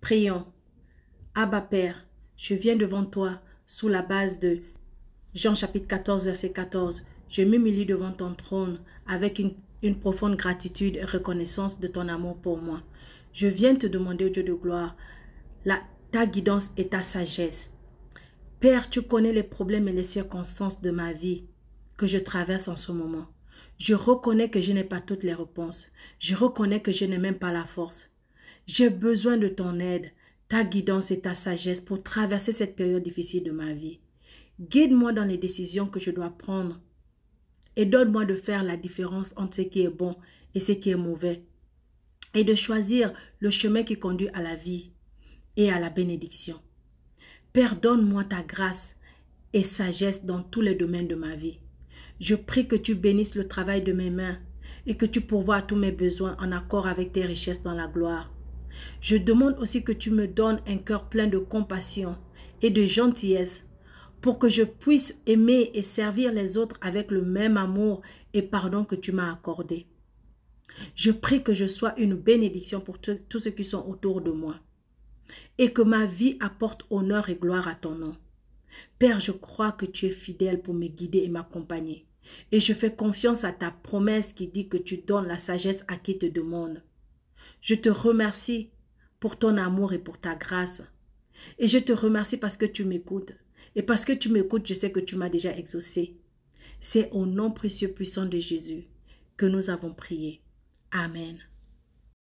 Prions. Abba Père, je viens devant toi sous la base de Jean chapitre 14, verset 14. Je m'humilie devant ton trône avec une, profonde gratitude et reconnaissance de ton amour pour moi. Je viens te demander, au Dieu de gloire, la, ta guidance et ta sagesse. Père, tu connais les problèmes et les circonstances de ma vie que je traverse en ce moment. Je reconnais que je n'ai pas toutes les réponses. Je reconnais que je n'ai même pas la force. J'ai besoin de ton aide, ta guidance et ta sagesse pour traverser cette période difficile de ma vie. Guide-moi dans les décisions que je dois prendre et donne-moi de faire la différence entre ce qui est bon et ce qui est mauvais et de choisir le chemin qui conduit à la vie et à la bénédiction. Pardonne-moi ta grâce et sagesse dans tous les domaines de ma vie. Je prie que tu bénisses le travail de mes mains et que tu pourvoies tous mes besoins en accord avec tes richesses dans la gloire. Je demande aussi que tu me donnes un cœur plein de compassion et de gentillesse pour que je puisse aimer et servir les autres avec le même amour et pardon que tu m'as accordé. Je prie que je sois une bénédiction pour tous ceux qui sont autour de moi et que ma vie apporte honneur et gloire à ton nom. Père, je crois que tu es fidèle pour me guider et m'accompagner. Et je fais confiance à ta promesse qui dit que tu donnes la sagesse à qui te demande. Je te remercie pour ton amour et pour ta grâce. Et je te remercie parce que tu m'écoutes. Et parce que tu m'écoutes, je sais que tu m'as déjà exaucé. C'est au nom précieux puissant de Jésus que nous avons prié. Amen.